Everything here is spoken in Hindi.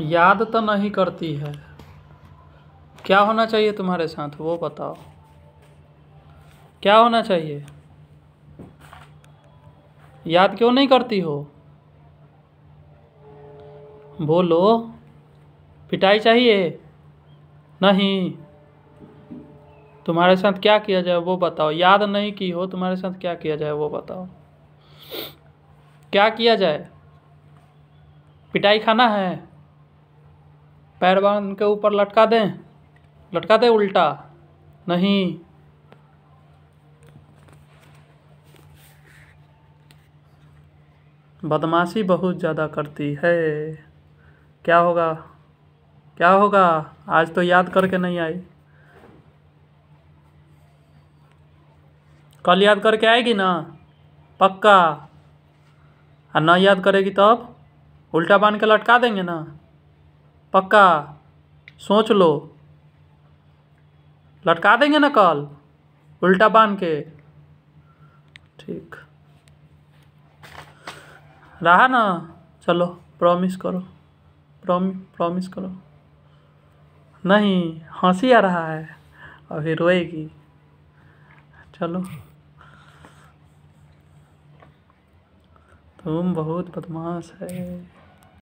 याद तो नहीं करती है क्या होना चाहिए तुम्हारे साथ वो बताओ क्या होना चाहिए याद क्यों नहीं करती हो बोलो पिटाई चाहिए नहीं तुम्हारे साथ क्या किया जाए वो बताओ याद नहीं की हो तुम्हारे साथ क्या किया जाए वो बताओ क्या किया जाए पिटाई खाना है पैर बांध के ऊपर लटका दें लटका दें उल्टा नहीं बदमाशी बहुत ज़्यादा करती है क्या होगा क्या होगा आज तो याद करके नहीं आई कल याद करके आएगी ना पक्का और ना याद करेगी तब तो उल्टा बांध के लटका देंगे ना पक्का सोच लो लटका देंगे ना कल उल्टा बांध के ठीक रहा ना चलो प्रॉमिस करो प्रॉमिस प्रॉमिस करो नहीं हंसी आ रहा है अभी रोएगी चलो तुम बहुत बदमाश है